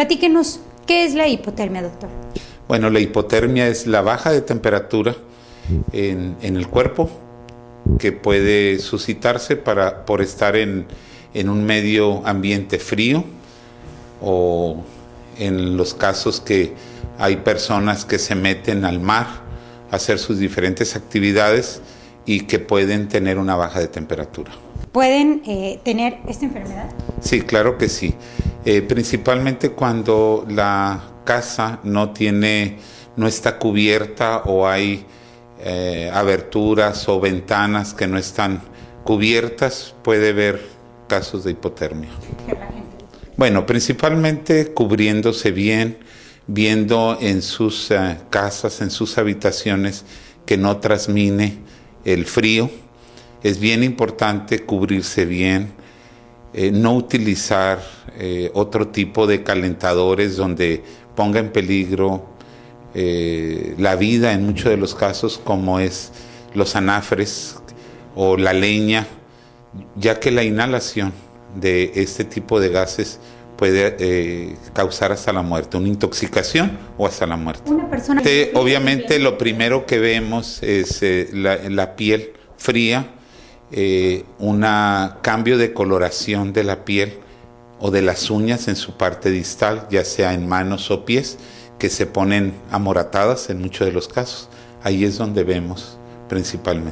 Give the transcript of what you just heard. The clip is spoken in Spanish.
Platíquenos, ¿qué es la hipotermia, doctor? Bueno, la hipotermia es la baja de temperatura en, el cuerpo que puede suscitarse para, por estar en, un medio ambiente frío o en los casos que hay personas que se meten al mar a hacer sus diferentes actividades y que pueden tener una baja de temperatura. ¿Pueden eh, tener esta enfermedad? Sí, claro que sí. Eh, principalmente cuando la casa no tiene, no está cubierta o hay eh, aberturas o ventanas que no están cubiertas, puede haber casos de hipotermia. Bueno, principalmente cubriéndose bien, viendo en sus eh, casas, en sus habitaciones, que no transmine el frío. Es bien importante cubrirse bien, eh, no utilizar eh, otro tipo de calentadores donde ponga en peligro eh, la vida en muchos de los casos, como es los anafres o la leña, ya que la inhalación de este tipo de gases puede causar hasta la muerte, una intoxicación o hasta la muerte. Este, obviamente lo primero que vemos es la piel fría, eh, cambio de coloración de la piel o de las uñas en su parte distal, ya sea en manos o pies, que se ponen amoratadas en muchos de los casos. Ahí es donde vemos principalmente.